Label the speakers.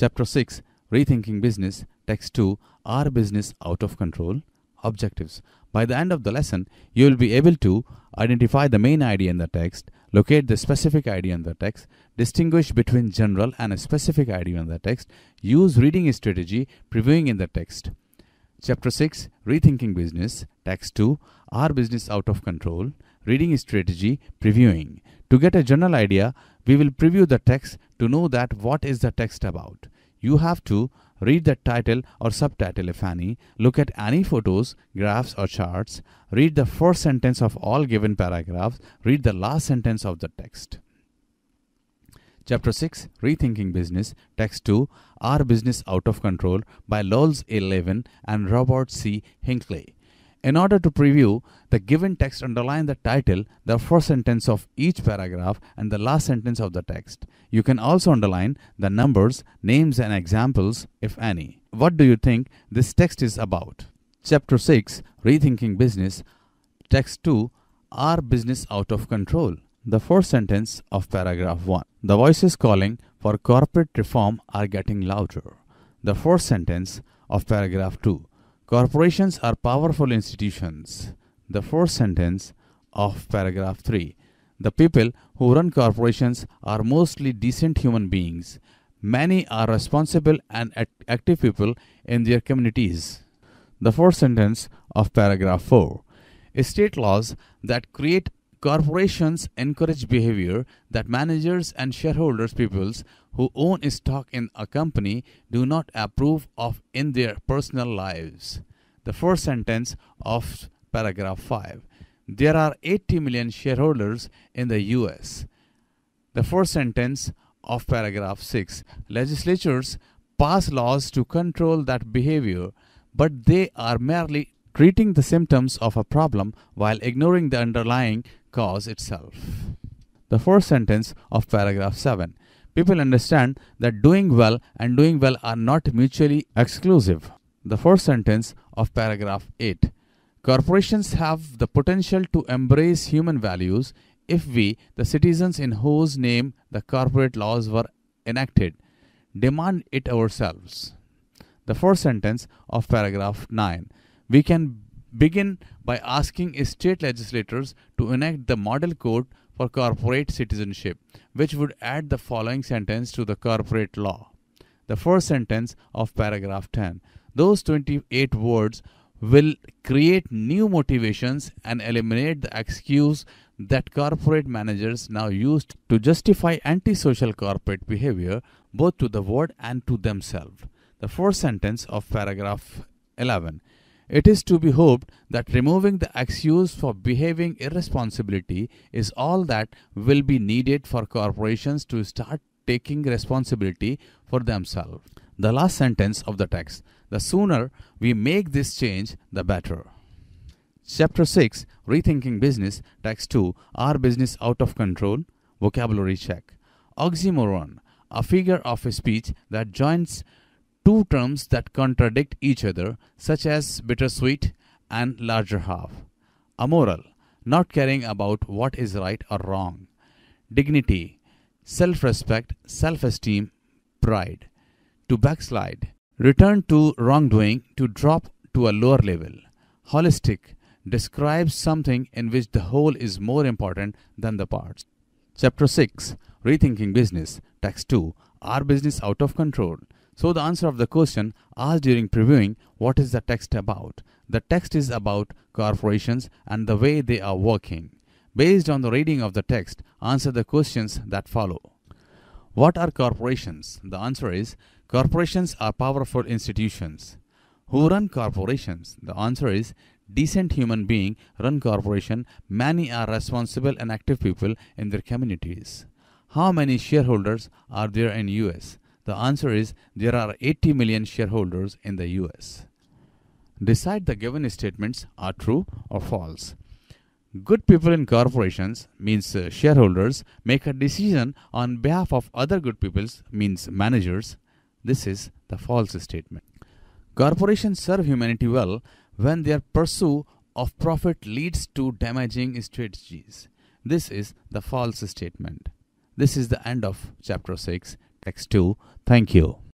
Speaker 1: Chapter 6 Rethinking Business, Text 2 Our Business Out of Control? Objectives. By the end of the lesson, you will be able to identify the main idea in the text, locate the specific idea in the text, distinguish between general and a specific idea in the text, use reading strategy previewing in the text. Chapter 6 Rethinking Business, Text 2 Our Business Out of Control, Reading Strategy Previewing. To get a general idea, we will preview the text to know that what is the text about. You have to read the title or subtitle if any, look at any photos, graphs or charts, read the first sentence of all given paragraphs, read the last sentence of the text. Chapter 6 Rethinking Business, Text 2 Our Business Out of Control by Lowell's A. Levin and Robert C. Hinckley. In order to preview the given text, underline the title, the first sentence of each paragraph, and the last sentence of the text. You can also underline the numbers, names, and examples, if any. What do you think this text is about? Chapter 6 Rethinking Business, Text 2 Our Business Out of Control? The first sentence of paragraph 1. The voices calling for corporate reform are getting louder. The first sentence of paragraph 2 Corporations are powerful institutions. The fourth sentence of paragraph 3. The people who run corporations are mostly decent human beings. Many are responsible and act- active people in their communities. The fourth sentence of paragraph 4. State laws that create Corporations encourage behavior that managers and shareholders peoples who own stock in a company do not approve of in their personal lives. The first sentence of paragraph 5. There are 80 million shareholders in the US. The first sentence of paragraph 6. Legislatures pass laws to control that behavior, but they are merely treating the symptoms of a problem while ignoring the underlying cause itself. The fourth sentence of paragraph 7 people understand that doing well and doing well are not mutually exclusive. The fourth sentence of paragraph 8 Corporations have the potential to embrace human values if we, the citizens in whose name the corporate laws were enacted, demand it ourselves. The fourth sentence of paragraph 9 We can begin by asking state legislators to enact the Model Code for Corporate Citizenship, which would add the following sentence to the corporate law. The first sentence of paragraph 10. Those 28 words will create new motivations and eliminate the excuse that corporate managers now used to justify antisocial corporate behavior both to the world and to themselves. The fourth sentence of paragraph 11. It is to be hoped that removing the excuse for behaving irresponsibility is all that will be needed for corporations to start taking responsibility for themselves. The last sentence of the text The sooner we make this change, the better. Chapter 6 Rethinking Business, Text 2 Our Business Out of Control, Vocabulary Check. Oxymoron, a figure of a speech that joins two terms that contradict each other, such as bittersweet and larger half, amoral, not caring about what is right or wrong, dignity, self respect, self esteem, pride, to backslide, return to wrongdoing, to drop to a lower level, holistic, describes something in which the whole is more important than the parts. Chapter 6 Rethinking Business, Text 2 Our Business Out of Control? So the answer of the question asked during previewing what is the text about? The text is about corporations and the way they are working. Based on the reading of the text, answer the questions that follow. What are corporations? The answer is corporations are powerful institutions. Who run corporations? The answer is decent human being run corporation. Many are responsible and active people in their communities. How many shareholders are there in US? The answer is there are 80 million shareholders in the US. Decide the given statements are true or false. Good people in corporations means uh, shareholders make a decision on behalf of other good peoples means managers. This is the false statement. Corporations serve humanity well when their pursuit of profit leads to damaging strategies. This is the false statement. This is the end of chapter 6 x2. Thank you.